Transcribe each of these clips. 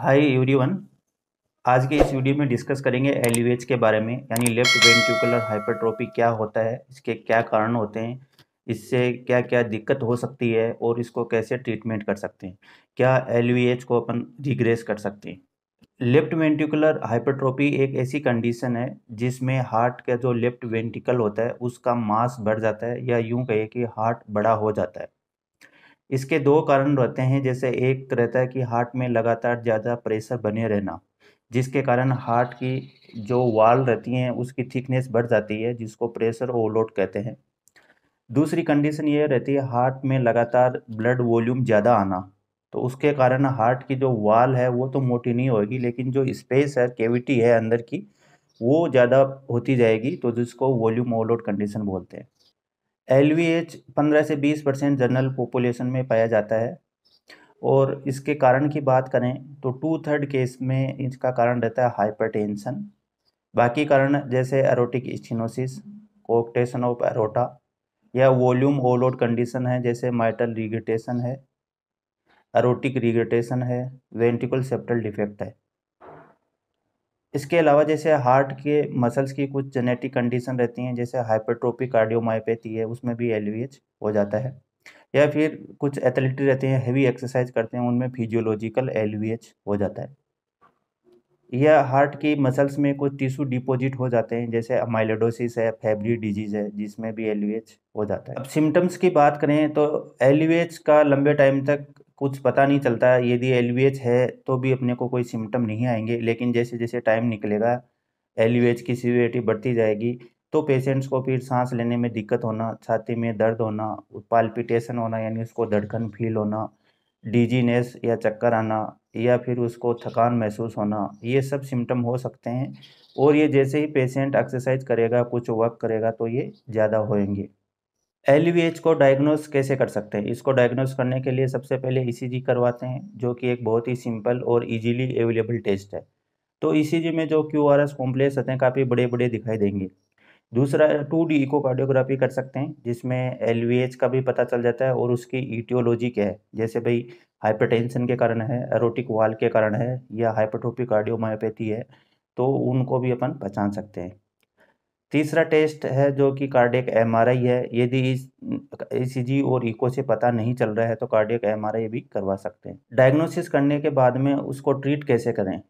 Hi everyone आज के इस वीडियो में डिस्कस करेंगे एल के बारे में यानी लेफ्ट वेंट्रिकुलर हाइपरट्रोपी क्या होता है इसके क्या कारण होते हैं इससे क्या क्या दिक्कत हो सकती है और इसको कैसे ट्रीटमेंट कर सकते हैं क्या एल को अपन रिग्रेस कर सकते हैं लेफ्ट वेंटिकुलर हाइपरट्रोपी एक ऐसी कंडीशन है जिसमें हार्ट का जो लेफ्ट वेंटिकल होता है उसका मास बढ़ जाता है या यूँ कहे कि हार्ट बड़ा हो जाता है इसके दो कारण रहते हैं जैसे एक रहता है कि हार्ट में लगातार ज़्यादा प्रेशर बने रहना जिसके कारण हार्ट की जो वाल रहती हैं उसकी थिकनेस बढ़ जाती है जिसको प्रेशर ओवरलोड कहते हैं दूसरी कंडीशन ये रहती है हार्ट में लगातार ब्लड वॉल्यूम ज़्यादा आना तो उसके कारण हार्ट की जो वाल है वो तो मोटी नहीं होगी लेकिन जो स्पेस है केविटी है अंदर की वो ज़्यादा होती जाएगी तो जिसको वॉल्यूम ओवरलोड कंडीशन बोलते हैं एल वी एच पंद्रह से बीस परसेंट जनरल पॉपुलेशन में पाया जाता है और इसके कारण की बात करें तो टू थर्ड केस में इसका कारण रहता है हाइपरटेंशन बाकी कारण जैसे aortic stenosis coarctation of aorta या वॉल्यूम ओवरलोड कंडीशन है जैसे माइटल रिग्रेटेशन है एरोटिक रिग्रेटेशन है वेंटिकल सेप्टल डिफेक्ट है इसके अलावा जैसे हार्ट के मसल्स की कुछ जेनेटिक कंडीशन रहती हैं जैसे हाइपरट्रोपिक कार्डियोमायोपैथी है उसमें भी एल हो जाता है या फिर कुछ एथलीट रहते हैं हैवी एक्सरसाइज करते हैं उनमें फिजियोलॉजिकल एल हो जाता है या हार्ट की मसल्स में कुछ टिश्यू डिपॉजिट हो जाते हैं जैसे माइलेडोसिस है फैब्री डिजीज है जिसमें भी एल हो जाता है अब सिम्टम्स की बात करें तो एल का लंबे टाइम तक कुछ पता नहीं चलता यदि एल है तो भी अपने को कोई सिम्टम नहीं आएंगे लेकिन जैसे जैसे टाइम निकलेगा एल की सीवियरिटी बढ़ती जाएगी तो पेशेंट्स को फिर सांस लेने में दिक्कत होना छाती में दर्द होना पालपिटेशन होना यानी उसको धड़कन फील होना डिजीनेस या चक्कर आना या फिर उसको थकान महसूस होना ये सब सिम्टम हो सकते हैं और ये जैसे ही पेशेंट एक्सरसाइज करेगा कुछ वर्क करेगा तो ये ज़्यादा होएंगे एल को डायग्नोस कैसे कर सकते हैं इसको डायग्नोस करने के लिए सबसे पहले ई e करवाते हैं जो कि एक बहुत ही सिंपल और इजीली अवेलेबल टेस्ट है तो ई e में जो क्यू आर एस कॉम्प्लेक्स हैं काफ़ी बड़े बड़े दिखाई देंगे दूसरा टू डी इको कार्डियोग्राफी कर सकते हैं जिसमें एल का भी पता चल जाता है और उसकी ईटियोलॉजी क्या है जैसे भाई हाइपरटेंशन के कारण है एरोटिक वाल के कारण है या हाइपरट्रोपिक कार्डियोमायोपैथी है तो उनको भी अपन पहचान सकते हैं तीसरा टेस्ट है जो कि कार्डियक एम है यदि इस ई और इको से पता नहीं चल रहा है तो कार्डियक एम भी करवा सकते हैं डायग्नोसिस करने के बाद में उसको ट्रीट कैसे करें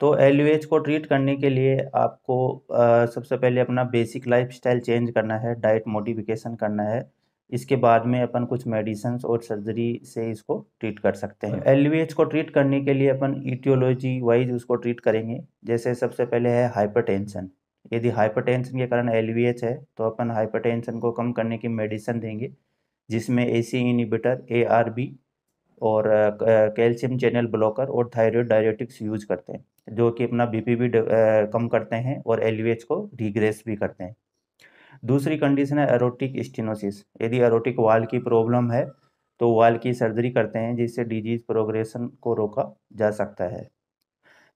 तो एल को ट्रीट करने के लिए आपको आ, सबसे पहले अपना बेसिक लाइफ स्टाइल चेंज करना है डाइट मोडिफिकेशन करना है इसके बाद में अपन कुछ मेडिसन और सर्जरी से इसको ट्रीट कर सकते हैं हाँ। एल को ट्रीट करने के लिए अपन ईटियोलॉजी वाइज उसको ट्रीट करेंगे जैसे सबसे पहले है हाइपरटेंशन यदि हाइपरटेंशन के कारण एल है तो अपन हाइपरटेंशन को कम करने की मेडिसिन देंगे जिसमें A C inhibitor A R B और कैल्शियम चैनल ब्लॉकर और थायराइड डायरेटिक्स यूज करते हैं जो कि अपना बीपी भी कम करते हैं और एल को रिग्रेस भी करते हैं दूसरी कंडीशन है एरोटिक स्टिनोसिस यदि एरोटिक वाल की प्रॉब्लम है तो वाल की सर्जरी करते हैं जिससे डिजीज प्रोग्रेशन को रोका जा सकता है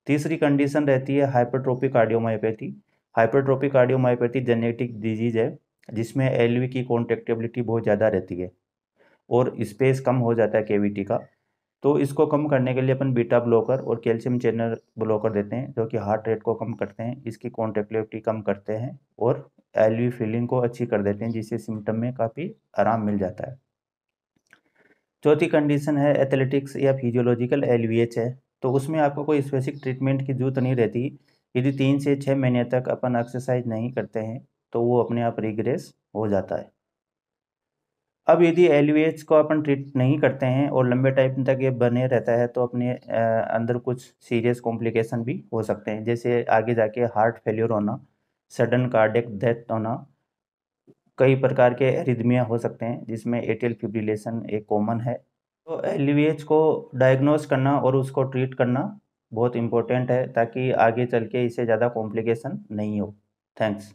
तीसरी कंडीशन रहती है hypertrophic cardiomyopathy hypertrophic cardiomyopathy genetic disease है जिसमें एल की कॉन्टेक्टेबिलिटी बहुत ज़्यादा रहती है और स्पेस कम हो जाता है केविटी का तो इसको कम करने के लिए अपन बीटा ब्लॉकर और कैल्शियम चैनल ब्लॉकर देते हैं जो कि हार्ट रेट को कम करते हैं इसकी कॉन्टेक्टिविटी कम करते हैं और एल फीलिंग को अच्छी कर देते हैं जिससे सिम्टम में काफ़ी आराम मिल जाता है चौथी कंडीशन है एथलेटिक्स या फिजियोलॉजिकल एल है तो उसमें आपको कोई स्पेसिफिक ट्रीटमेंट की जरूरत नहीं रहती यदि तीन से छः महीने तक अपन एक्सरसाइज नहीं करते हैं तो वो अपने आप रिग्रेस हो जाता है अब यदि एल को अपन ट्रीट नहीं करते हैं और लंबे टाइम तक ये बने रहता है तो अपने अंदर कुछ सीरियस कॉम्प्लिकेशन भी हो सकते हैं जैसे आगे जाके हार्ट फेल्योर होना सडन कार्डिक डेथ होना कई प्रकार के रिदमिया हो सकते हैं जिसमें एटियल फिब्रिलेशन एक कॉमन है तो एल को डायग्नोज करना और उसको ट्रीट करना बहुत इम्पोर्टेंट है ताकि आगे चल के इसे ज़्यादा कॉम्प्लिकेशन नहीं हो थैंक्स